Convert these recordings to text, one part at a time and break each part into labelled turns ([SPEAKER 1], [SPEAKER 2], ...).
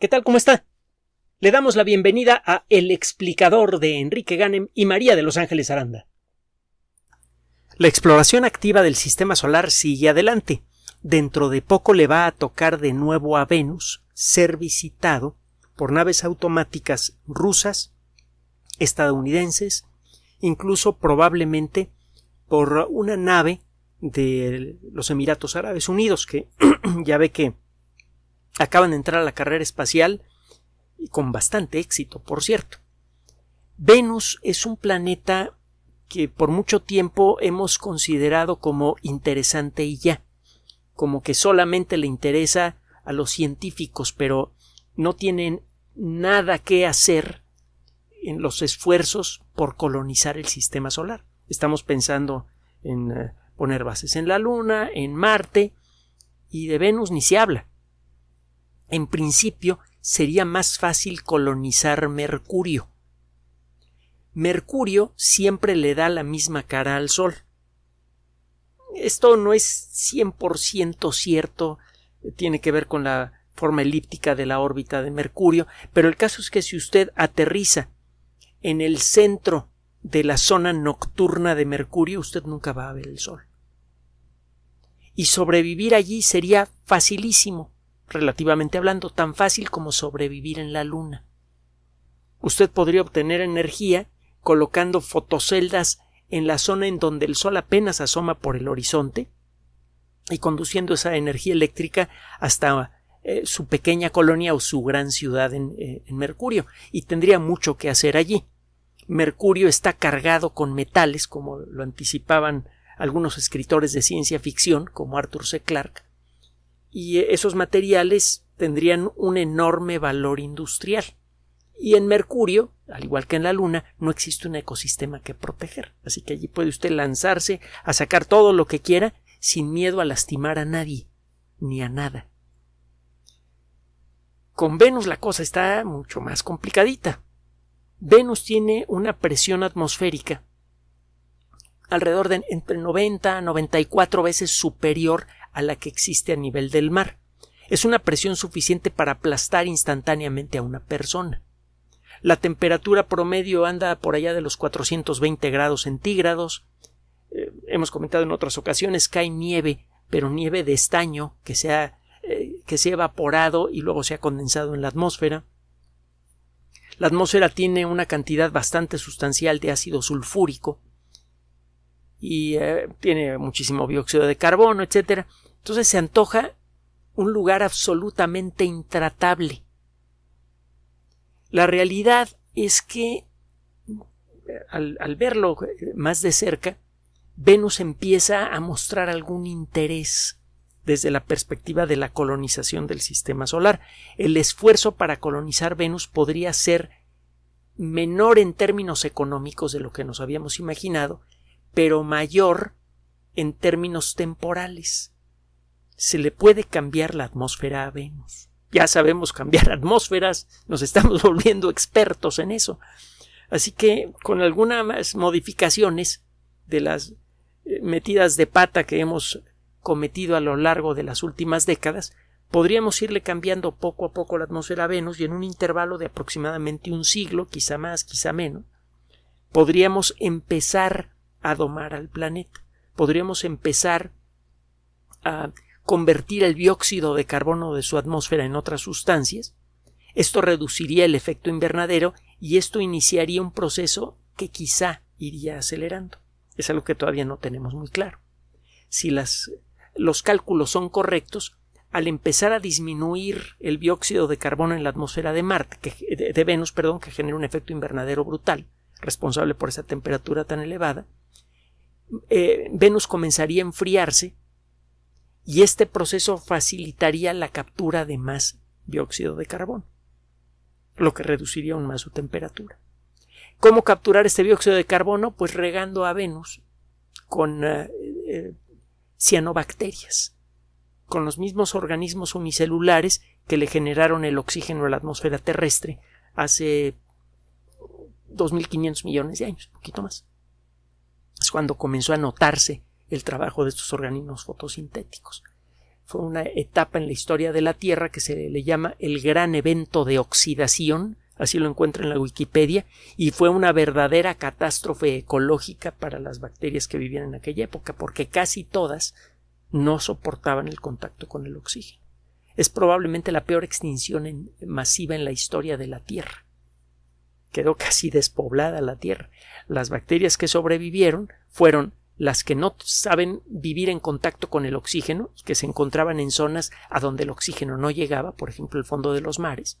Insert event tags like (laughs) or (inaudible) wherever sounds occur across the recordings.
[SPEAKER 1] ¿Qué tal? ¿Cómo está? Le damos la bienvenida a El explicador de Enrique Ganem y María de Los Ángeles Aranda. La exploración activa del sistema solar sigue adelante. Dentro de poco le va a tocar de nuevo a Venus ser visitado por naves automáticas rusas, estadounidenses, incluso probablemente por una nave de los Emiratos Árabes Unidos, que (clears throat) ya ve que acaban de entrar a la carrera espacial y con bastante éxito, por cierto. Venus es un planeta que por mucho tiempo hemos considerado como interesante y ya, como que solamente le interesa a los científicos, pero no tienen nada que hacer en los esfuerzos por colonizar el sistema solar. Estamos pensando en eh, poner bases en la Luna, en Marte, y de Venus ni se habla en principio sería más fácil colonizar Mercurio. Mercurio siempre le da la misma cara al Sol. Esto no es 100% cierto, tiene que ver con la forma elíptica de la órbita de Mercurio, pero el caso es que si usted aterriza en el centro de la zona nocturna de Mercurio, usted nunca va a ver el Sol. Y sobrevivir allí sería facilísimo relativamente hablando, tan fácil como sobrevivir en la Luna. Usted podría obtener energía colocando fotoceldas en la zona en donde el Sol apenas asoma por el horizonte y conduciendo esa energía eléctrica hasta eh, su pequeña colonia o su gran ciudad en, eh, en Mercurio, y tendría mucho que hacer allí. Mercurio está cargado con metales, como lo anticipaban algunos escritores de ciencia ficción, como Arthur C. Clarke, y esos materiales tendrían un enorme valor industrial. Y en Mercurio, al igual que en la Luna, no existe un ecosistema que proteger. Así que allí puede usted lanzarse a sacar todo lo que quiera sin miedo a lastimar a nadie, ni a nada. Con Venus la cosa está mucho más complicadita. Venus tiene una presión atmosférica alrededor de entre 90 a 94 veces superior a la que existe a nivel del mar. Es una presión suficiente para aplastar instantáneamente a una persona. La temperatura promedio anda por allá de los 420 grados centígrados. Eh, hemos comentado en otras ocasiones que hay nieve, pero nieve de estaño que se eh, que se ha evaporado y luego se ha condensado en la atmósfera. La atmósfera tiene una cantidad bastante sustancial de ácido sulfúrico, y eh, tiene muchísimo dióxido de carbono, etcétera. Entonces se antoja un lugar absolutamente intratable. La realidad es que eh, al, verlo eh, más de cerca, Venus empieza a mostrar algún interés desde la perspectiva de la colonización del sistema solar. El esfuerzo para colonizar Venus podría ser menor en términos económicos de lo que nos habíamos imaginado, pero mayor en términos temporales. Se le puede cambiar la atmósfera a Venus. Ya sabemos cambiar (laughs) atmósferas, nos estamos volviendo expertos en eso. Así que con algunas modificaciones de las eh, metidas de pata que hemos cometido a lo largo de las últimas décadas, podríamos irle cambiando poco a poco la atmósfera a Venus y en un intervalo de aproximadamente un siglo, quizá más, quizá menos, podríamos empezar a domar al planeta. Podríamos empezar a convertir el dióxido de carbono de su atmósfera en otras sustancias. Esto reduciría el efecto invernadero y esto iniciaría un proceso que quizá iría acelerando. Es algo que todavía no tenemos muy claro. Si los cálculos son correctos, al empezar a disminuir el dióxido de carbono en la atmósfera de Marte, que, de, Venus, perdón, que genera un efecto invernadero brutal, responsable por esa temperatura tan elevada, eh, Venus comenzaría a enfriarse y este proceso facilitaría la captura de más dióxido de carbono, lo que reduciría aún más su temperatura. ¿Cómo capturar este dióxido de carbono? Pues regando a Venus con eh, eh, cianobacterias, con los mismos organismos unicelulares que le generaron el oxígeno a la atmósfera terrestre hace 2.500 millones de años, un poquito más. Es cuando comenzó a notarse el trabajo de estos organismos fotosintéticos. Fue una etapa en la historia de la Tierra que se le llama el gran evento de oxidación, así lo encuentra en la Wikipedia, y fue una verdadera catástrofe ecológica para las bacterias que vivían en aquella época, porque casi todas no soportaban el contacto con el oxígeno. Es probablemente la peor extinción masiva en la historia de la Tierra quedó casi despoblada la Tierra. Las bacterias que sobrevivieron fueron las que no saben vivir en contacto con el oxígeno, que se encontraban en zonas a donde el oxígeno no llegaba, por ejemplo el fondo de los mares,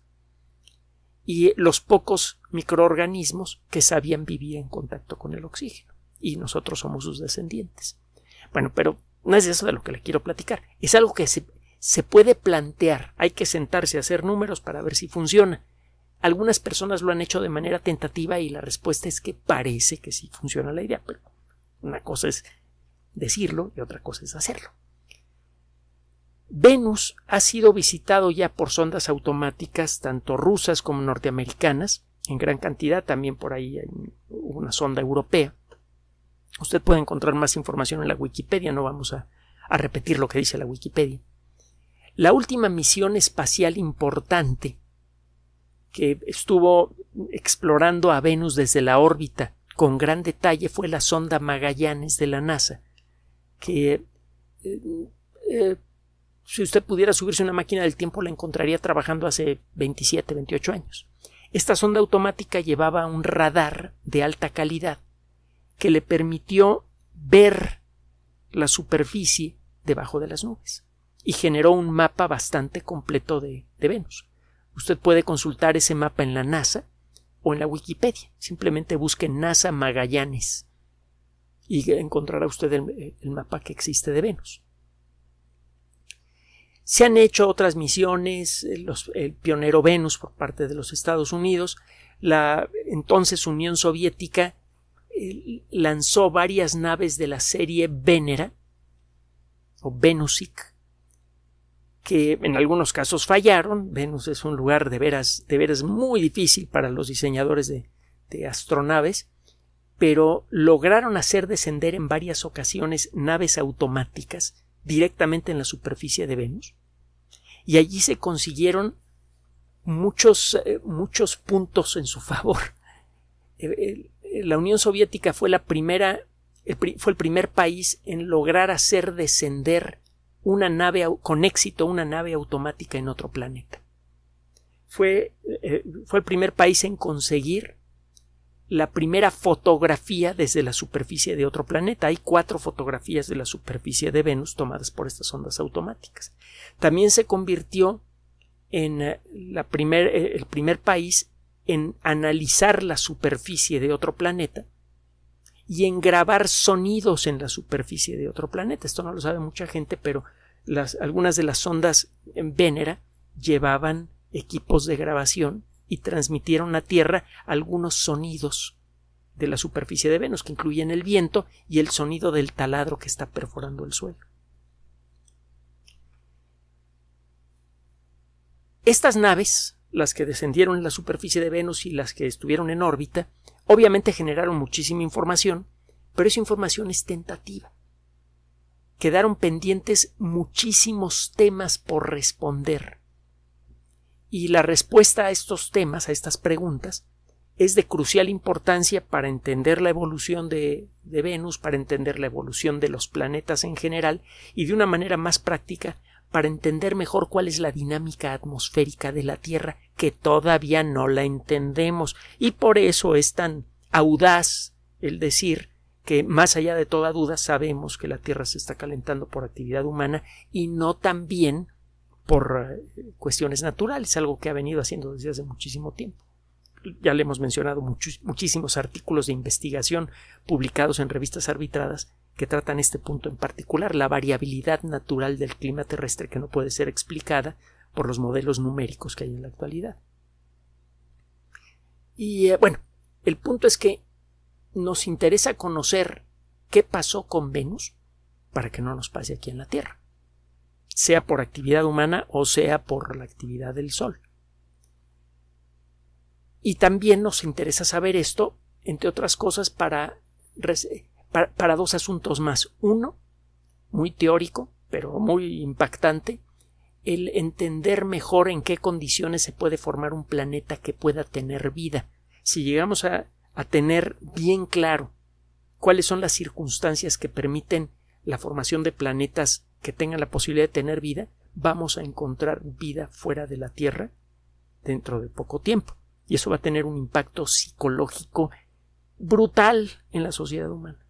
[SPEAKER 1] y los pocos microorganismos que sabían vivir en contacto con el oxígeno, y nosotros somos sus descendientes. Bueno, pero no es eso de lo que le quiero platicar, es algo que se, se puede plantear, hay que sentarse a hacer números para ver si funciona, algunas personas lo han hecho de manera tentativa y la respuesta es que parece que sí funciona la idea, pero una cosa es decirlo y otra cosa es hacerlo. Venus ha sido visitado ya por sondas automáticas, tanto rusas como norteamericanas, en gran cantidad, también por ahí hay una sonda europea. Usted puede encontrar más información en la Wikipedia, no vamos a, a repetir lo que dice la Wikipedia. La última misión espacial importante que estuvo explorando a Venus desde la órbita con gran detalle fue la sonda Magallanes de la NASA, que eh, eh, si usted pudiera subirse a una máquina del tiempo la encontraría trabajando hace 27, 28 años. Esta sonda automática llevaba un radar de alta calidad que le permitió ver la superficie debajo de las nubes y generó un mapa bastante completo de Venus. Usted puede consultar ese mapa en la NASA o en la Wikipedia. Simplemente busque NASA Magallanes y encontrará usted el, mapa que existe de Venus. Se han hecho otras misiones, eh, el pionero Venus por parte de los Estados Unidos, la entonces Unión Soviética eh, lanzó varias naves de la serie Venera o Venusik que en algunos casos fallaron. Venus es un lugar de veras, de veras muy difícil para los diseñadores de, de astronaves, pero lograron hacer descender en varias ocasiones naves automáticas directamente en la superficie de Venus. Y allí se consiguieron muchos, eh, muchos puntos en su favor. (laughs) la Unión Soviética fue la primera, fue el primer país en lograr hacer descender una nave con éxito una nave automática en otro planeta. Fue, eh, fue el primer país en conseguir la primera fotografía desde la superficie de otro planeta. Hay cuatro fotografías de la superficie de Venus tomadas por estas ondas automáticas. También se convirtió en eh, la eh, el primer país en analizar la superficie de otro planeta y en grabar sonidos en la superficie de otro planeta. Esto no lo sabe mucha gente, pero algunas de las sondas en Vénera llevaban equipos de grabación y transmitieron a Tierra algunos sonidos de la superficie de Venus, que incluyen el viento y el sonido del taladro que está perforando el suelo. Estas naves, las que descendieron en la superficie de Venus y las que estuvieron en órbita, obviamente generaron muchísima información, pero esa información es tentativa quedaron pendientes muchísimos temas por responder. Y la respuesta a estos temas, a estas preguntas, es de crucial importancia para entender la evolución de, de, Venus, para entender la evolución de los planetas en general y de una manera más práctica para entender mejor cuál es la dinámica atmosférica de la Tierra, que todavía no la entendemos, y por eso es tan audaz el decir que más allá de toda duda sabemos que la Tierra se está calentando por actividad humana y no también por eh, cuestiones naturales, algo que ha venido haciendo desde hace muchísimo tiempo. Ya le hemos mencionado muchos, muchísimos artículos de investigación publicados en revistas arbitradas que tratan este punto en particular, la variabilidad natural del clima terrestre que no puede ser explicada por los modelos numéricos que hay en la actualidad. Y eh, bueno, el punto es que nos interesa conocer qué pasó con Venus para que no nos pase aquí en la Tierra, sea por actividad humana o sea por la actividad del Sol. Y también nos interesa saber esto, entre otras cosas, para, para, dos asuntos más. Uno, muy teórico, pero muy impactante, el entender mejor en qué condiciones se puede formar un planeta que pueda tener vida. Si llegamos a a tener bien claro cuáles son las circunstancias que permiten la formación de planetas que tengan la posibilidad de tener vida, vamos a encontrar vida fuera de la Tierra dentro de poco tiempo. Y eso va a tener un impacto psicológico brutal en la sociedad humana.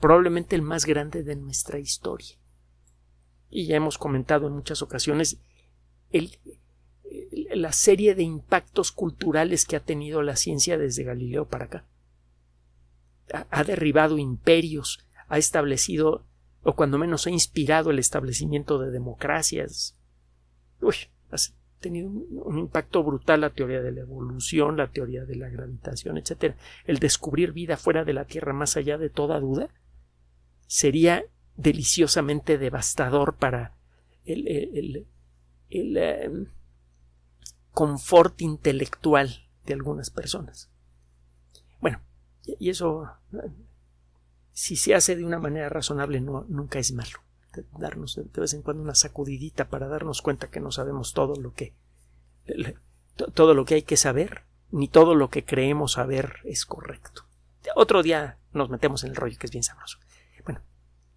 [SPEAKER 1] Probablemente el más grande de nuestra historia. Y ya hemos comentado en muchas ocasiones el, la serie de impactos culturales que ha tenido la ciencia desde Galileo para acá. Ha, derribado imperios, ha establecido, o cuando menos ha inspirado el establecimiento de democracias. Uy, ha tenido un, impacto brutal la teoría de la evolución, la teoría de la gravitación, etc. El descubrir vida fuera de la Tierra, más allá de toda duda, sería deliciosamente devastador para el em, confort intelectual de algunas personas. Bueno, y eso, si se hace de una manera razonable, nunca es malo. Darnos de vez en cuando una sacudidita para darnos cuenta que no sabemos todo lo que, todo lo que hay que saber, ni todo lo que creemos saber es correcto. Otro día nos metemos en el rollo que es bien sabroso. Bueno,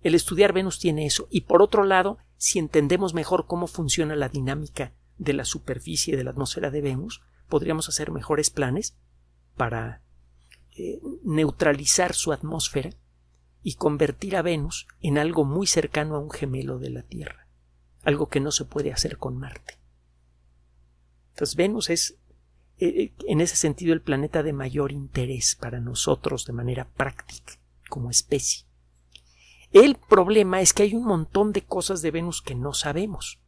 [SPEAKER 1] el estudiar Venus tiene eso. Y por otro lado, si entendemos mejor cómo funciona la dinámica de la superficie de la atmósfera de Venus, podríamos hacer mejores planes para eh, neutralizar su atmósfera y convertir a Venus en algo muy cercano a un gemelo de la Tierra, algo que no se puede hacer con Marte. Entonces Venus es eh, eh, en ese sentido el planeta de mayor interés para nosotros de manera práctica, como especie. El problema es que hay un montón de cosas de Venus que no sabemos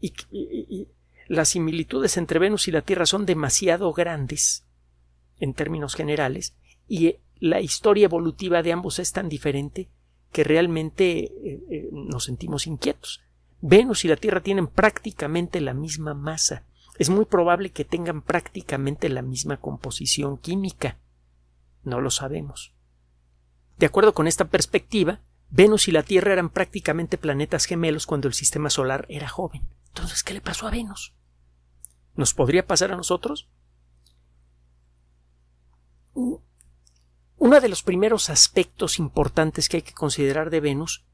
[SPEAKER 1] y, las similitudes entre Venus y la Tierra son demasiado grandes en términos generales y eh, la historia evolutiva de ambos es tan diferente que realmente eh, eh, nos sentimos inquietos. Venus y la Tierra tienen prácticamente la misma masa. Es muy probable que tengan prácticamente la misma composición química. No lo sabemos. De acuerdo con esta perspectiva, Venus y la Tierra eran prácticamente planetas gemelos cuando el sistema solar era joven. Entonces, ¿qué le pasó a Venus? ¿Nos podría pasar a nosotros? Mm, uno de los primeros aspectos importantes que hay que considerar de Venus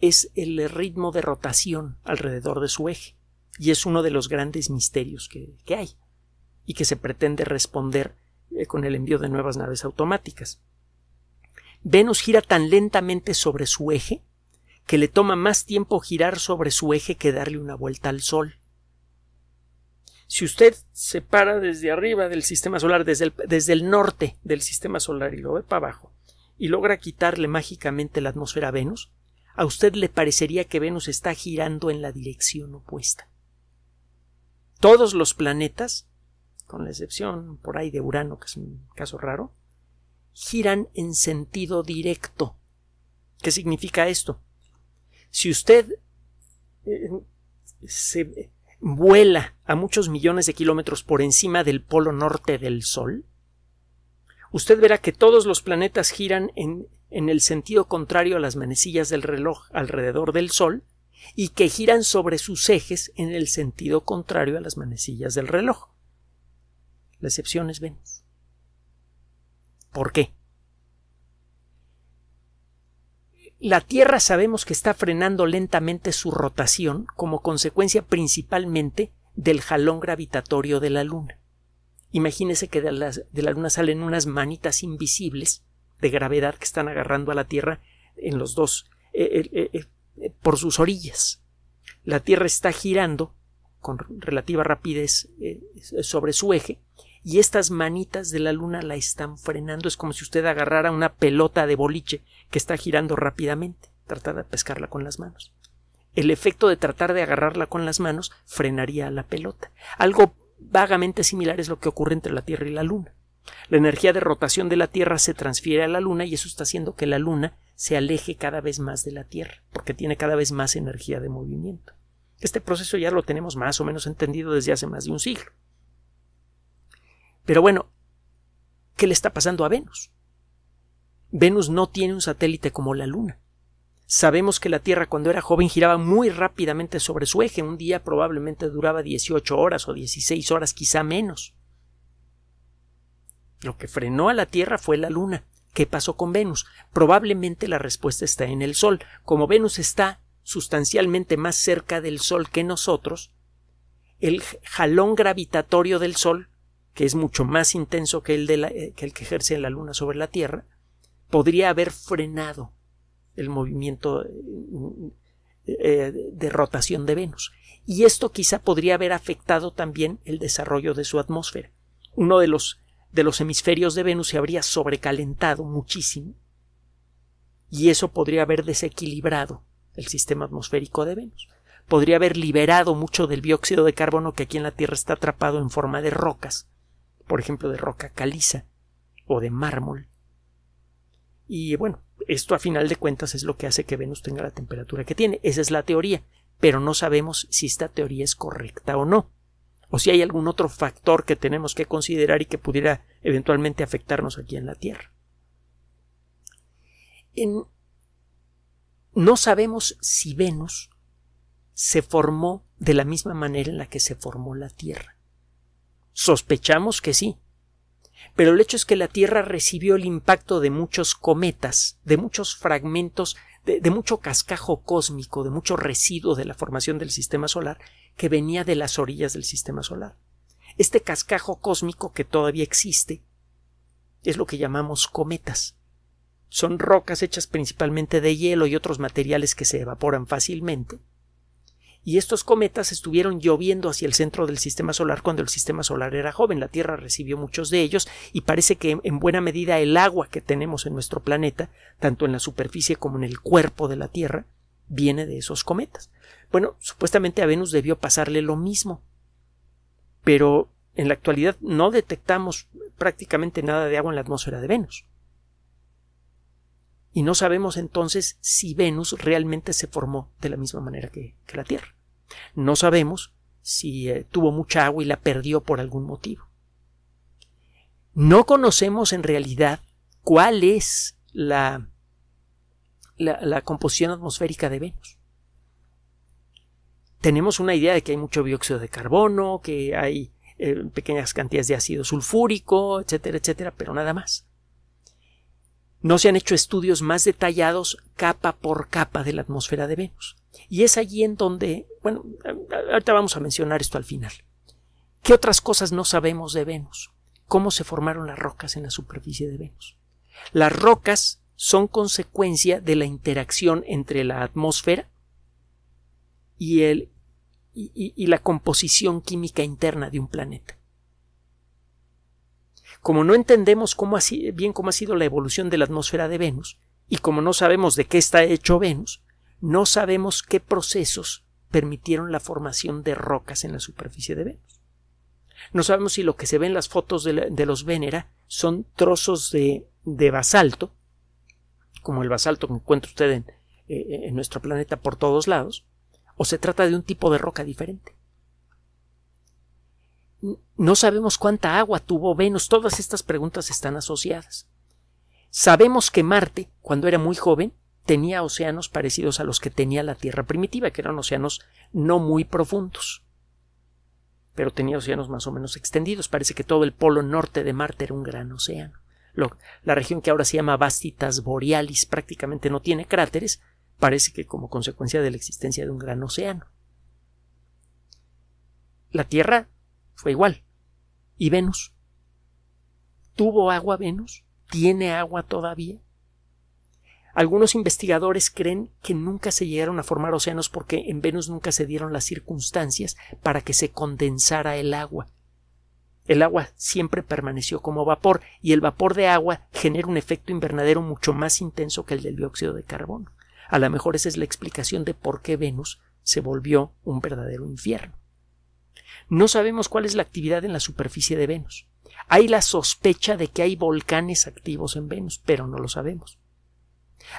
[SPEAKER 1] es el ritmo de rotación alrededor de su eje, y es uno de los grandes misterios que, que hay, y que se pretende responder eh, con el envío de nuevas naves automáticas. Venus gira tan lentamente sobre su eje que le toma más tiempo girar sobre su eje que darle una vuelta al Sol. Si usted se para desde arriba del sistema solar, desde el, desde el norte del sistema solar y lo ve para abajo, y logra quitarle mágicamente la atmósfera a Venus, a usted le parecería que Venus está girando en la dirección opuesta. Todos los planetas, con la excepción por ahí de Urano, que es un caso raro, giran en sentido directo. ¿Qué significa esto? Si usted eh, se vuela a muchos millones de kilómetros por encima del polo norte del Sol, usted verá que todos los planetas giran en, en el sentido contrario a las manecillas del reloj alrededor del Sol y que giran sobre sus ejes en el sentido contrario a las manecillas del reloj. La excepción es Venus. ¿Por qué? La Tierra sabemos que está frenando lentamente su rotación como consecuencia principalmente del jalón gravitatorio de la Luna. Imagínese que de, la Luna salen unas manitas invisibles de gravedad que están agarrando a la Tierra en los dos eh, eh, eh, por sus orillas. La Tierra está girando con relativa rapidez sobre su eje y estas manitas de la luna la están frenando. Es como si usted agarrara una pelota de boliche que está girando rápidamente. Tratar de pescarla con las manos. El efecto de tratar de agarrarla con las manos frenaría la pelota. Algo vagamente similar es lo que ocurre entre la Tierra y la Luna. La energía de rotación de la Tierra se transfiere a la Luna y eso está haciendo que la Luna se aleje cada vez más de la Tierra, porque tiene cada vez más energía de movimiento. Este proceso ya lo tenemos más o menos entendido desde hace más de un siglo. Pero bueno, ¿qué le está pasando a Venus? Venus no tiene un satélite como la Luna. Sabemos que la Tierra cuando era joven giraba muy rápidamente sobre su eje, un día probablemente duraba 18 horas o 16 horas, quizá menos. Lo que frenó a la Tierra fue la Luna. ¿Qué pasó con Venus? Probablemente la respuesta está en el Sol. Como Venus está sustancialmente más cerca del Sol que nosotros, el jalón gravitatorio del Sol que es mucho más intenso que el, eh, que, el que ejerce la Luna sobre la Tierra, podría haber frenado el movimiento eh, eh, de rotación de Venus. Y esto quizá podría haber afectado también el desarrollo de su atmósfera. Uno de los, de los hemisferios de Venus se habría sobrecalentado muchísimo y eso podría haber desequilibrado el sistema atmosférico de Venus. Podría haber liberado mucho del dióxido de carbono que aquí en la Tierra está atrapado en forma de rocas por ejemplo, de roca caliza o de mármol. Y bueno, esto a final de cuentas es lo que hace que Venus tenga la temperatura que tiene. Esa es la teoría, pero no sabemos si esta teoría es correcta o no, o si hay algún otro factor que tenemos que considerar y que pudiera eventualmente afectarnos aquí en la Tierra. No sabemos si Venus se formó de la misma manera en la que se formó la Tierra. Sospechamos que sí. Pero el hecho es que la Tierra recibió el impacto de muchos cometas, de muchos fragmentos, de, mucho cascajo cósmico, de mucho residuo de la formación del sistema solar que venía de las orillas del sistema solar. Este cascajo cósmico que todavía existe es lo que llamamos cometas. Son rocas hechas principalmente de hielo y otros materiales que se evaporan fácilmente, y estos cometas estuvieron lloviendo hacia el centro del sistema solar cuando el sistema solar era joven. La Tierra recibió muchos de ellos y parece que en buena medida el agua que tenemos en nuestro planeta, tanto en la superficie como en el cuerpo de la Tierra, viene de esos cometas. Bueno, supuestamente a Venus debió pasarle lo mismo. Pero en la actualidad no detectamos prácticamente nada de agua en la atmósfera de Venus y no sabemos entonces si Venus realmente se formó de la misma manera que, la Tierra. No sabemos si eh, tuvo mucha agua y la perdió por algún motivo. No conocemos en realidad cuál es la, la, composición atmosférica de Venus. Tenemos una idea de que hay mucho dióxido de carbono, que hay eh, pequeñas cantidades de ácido sulfúrico, etcétera, etcétera, pero nada más. No se han hecho estudios más detallados capa por capa de la atmósfera de Venus. Y es allí en donde, bueno, ahorita vamos a mencionar esto al final. ¿Qué otras cosas no sabemos de Venus? ¿Cómo se formaron las rocas en la superficie de Venus? Las rocas son consecuencia de la interacción entre la atmósfera y, y la composición química interna de un planeta. Como no entendemos cómo bien cómo ha sido la evolución de la atmósfera de Venus, y como no sabemos de qué está hecho Venus, no sabemos qué procesos permitieron la formación de rocas en la superficie de Venus. No sabemos si lo que se ve en las fotos de, los Venera son trozos de, basalto, como el basalto que encuentra usted eh, en nuestro planeta por todos lados, o se trata de un tipo de roca diferente. No sabemos cuánta agua tuvo Venus. Todas estas preguntas están asociadas. Sabemos que Marte, cuando era muy joven, tenía océanos parecidos a los que tenía la Tierra primitiva, que eran océanos no muy profundos, pero tenía océanos más o menos extendidos. Parece que todo el polo norte de Marte era un gran océano. la región que ahora se llama Bastitas Borealis prácticamente no tiene cráteres, parece que como consecuencia de la existencia de un gran océano. La Tierra fue igual. ¿Y Venus? ¿Tuvo agua Venus? ¿Tiene agua todavía? Algunos investigadores creen que nunca se llegaron a formar océanos porque en Venus nunca se dieron las circunstancias para que se condensara el agua. El agua siempre permaneció como vapor y el vapor de agua genera un efecto invernadero mucho más intenso que el del dióxido de carbono. A lo mejor esa es la explicación de por qué Venus se volvió un verdadero infierno. No sabemos cuál es la actividad en la superficie de Venus. Hay la sospecha de que hay volcanes activos en Venus, pero no lo sabemos.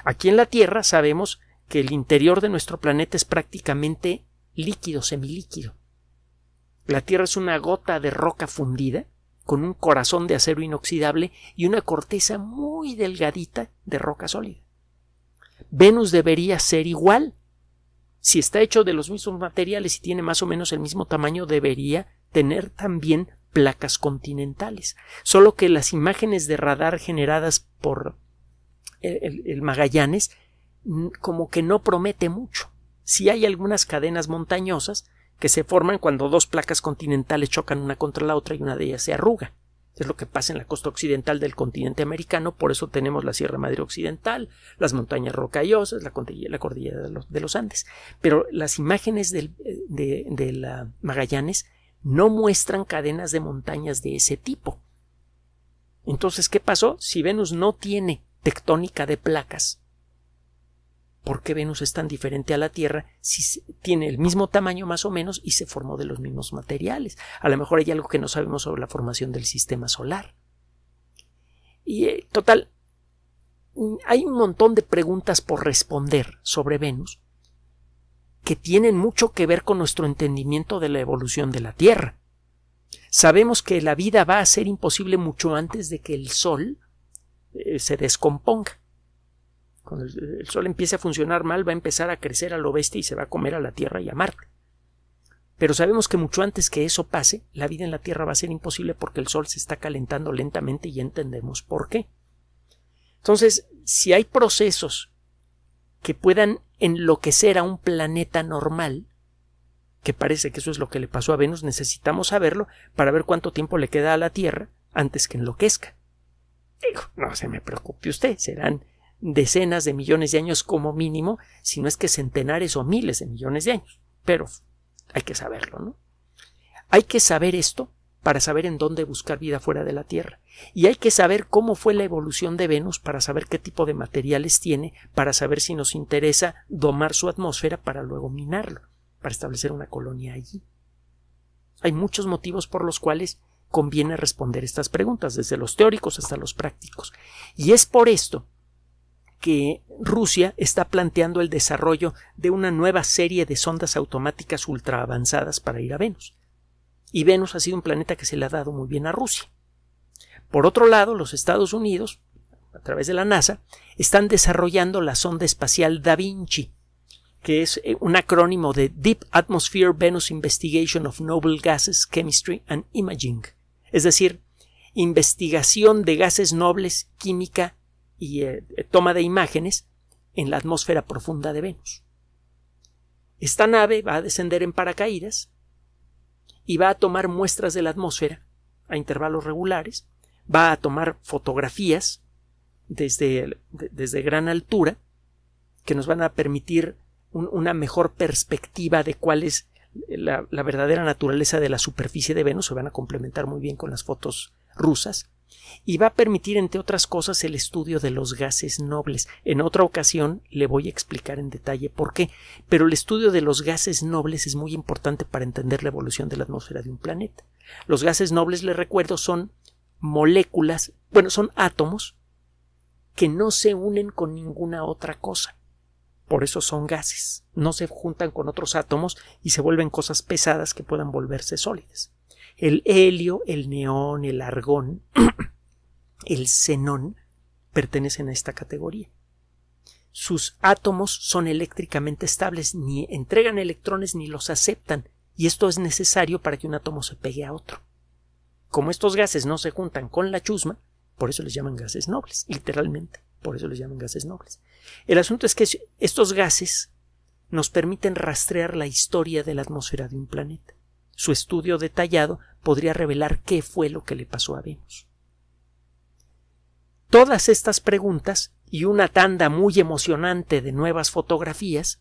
[SPEAKER 1] Aquí en la Tierra sabemos que el interior de nuestro planeta es prácticamente líquido, semilíquido. La Tierra es una gota de roca fundida, con un corazón de acero inoxidable y una corteza muy delgadita de roca sólida. Venus debería ser igual, si está hecho de los mismos materiales y tiene más o menos el mismo tamaño, debería tener también placas continentales. Solo que las imágenes de radar generadas por el, Magallanes mm, como que no promete mucho. Si hay algunas cadenas montañosas que se forman cuando dos placas continentales chocan una contra la otra y una de ellas se arruga. Es lo que pasa en la costa occidental del continente americano, por eso tenemos la Sierra Madre Occidental, las montañas rocallosas, la cordillera, de, los, Andes. Pero las imágenes de, Magallanes no muestran cadenas de montañas de ese tipo. Entonces, ¿qué pasó? Si Venus no tiene tectónica de placas, por qué Venus es tan diferente a la Tierra si tiene el mismo tamaño más o menos y se formó de los mismos materiales. A lo mejor hay algo que no sabemos sobre la formación del sistema solar. Y eh, total, mm, hay un montón de preguntas por responder sobre Venus que tienen mucho que ver con nuestro entendimiento de la evolución de la Tierra. Sabemos que la vida va a ser imposible mucho antes de que el Sol eh, se descomponga. Cuando el Sol empiece a funcionar mal, va a empezar a crecer a lo bestia y se va a comer a la Tierra y a Marte. Pero sabemos que mucho antes que eso pase, la vida en la Tierra va a ser imposible porque el Sol se está calentando lentamente y entendemos por qué. Entonces, si hay procesos que puedan enloquecer a un planeta normal, que parece que eso es lo que le pasó a Venus, necesitamos saberlo para ver cuánto tiempo le queda a la Tierra antes que enloquezca. Digo, no se me preocupe usted, serán decenas de millones de años como mínimo, si no es que centenares o miles de millones de años. Pero hay que saberlo, ¿no? Hay que saber esto para saber en dónde buscar vida fuera de la Tierra. Y hay que saber cómo fue la evolución de Venus para saber qué tipo de materiales tiene, para saber si nos interesa domar su atmósfera para luego minarlo, para establecer una colonia allí. Hay muchos motivos por los cuales conviene responder estas preguntas, desde los teóricos hasta los prácticos. Y es por esto que Rusia está planteando el desarrollo de una nueva serie de sondas automáticas ultra avanzadas para ir a Venus. Y Venus ha sido un planeta que se le ha dado muy bien a Rusia. Por otro lado, los Estados Unidos, a través de la NASA, están desarrollando la sonda espacial Da Vinci, que es eh, un acrónimo de Deep Atmosphere Venus Investigation of Noble Gases, Chemistry and Imaging, es decir, investigación de gases nobles, química y eh, eh, toma de imágenes en la atmósfera profunda de Venus. Esta nave va a descender en paracaídas y va a tomar muestras de la atmósfera a intervalos regulares, va a tomar fotografías desde, desde gran altura que nos van a permitir una mejor perspectiva de cuál es la verdadera naturaleza de la superficie de Venus, se van a complementar muy bien con las fotos rusas y va a permitir, entre otras cosas, el estudio de los gases nobles. En otra ocasión le voy a explicar en detalle por qué, pero el estudio de los gases nobles es muy importante para entender la evolución de la atmósfera de un planeta. Los gases nobles, le recuerdo, son moléculas, bueno, son átomos que no se unen con ninguna otra cosa. Por eso son gases, no se juntan con otros átomos y se vuelven cosas pesadas que puedan volverse sólidas. El helio, el neón, el argón, (clears throat) el xenón pertenecen a esta categoría. Sus átomos son eléctricamente estables, ni entregan electrones ni los aceptan, y esto es necesario para que un átomo se pegue a otro. Como estos gases no se juntan con la chusma, por eso les llaman gases nobles, literalmente, por eso les llaman gases nobles. El asunto es que estos gases nos permiten rastrear la historia de la atmósfera de un planeta. Su estudio detallado podría revelar qué fue lo que le pasó a Venus. Todas estas preguntas y una tanda muy emocionante de nuevas fotografías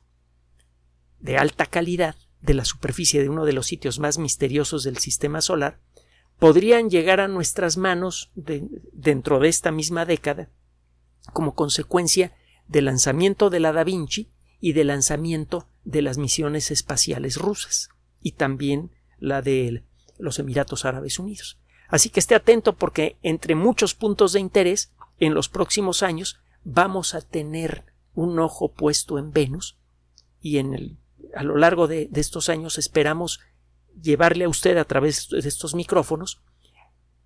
[SPEAKER 1] de alta calidad de la superficie de uno de los sitios más misteriosos del sistema solar podrían llegar a nuestras manos dentro de esta misma década como consecuencia del lanzamiento de la Da Vinci y del lanzamiento de las misiones espaciales rusas y también la del los Emiratos Árabes Unidos. Así que esté atento porque entre muchos puntos de interés, en los próximos años vamos a tener un ojo puesto en Venus y en el, a lo largo de, de estos años esperamos llevarle a usted a través de estos micrófonos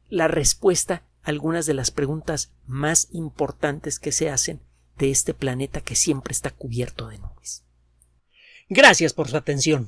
[SPEAKER 1] la respuesta a algunas de las preguntas más importantes que se hacen de este planeta que siempre está cubierto de nubes. Gracias por su atención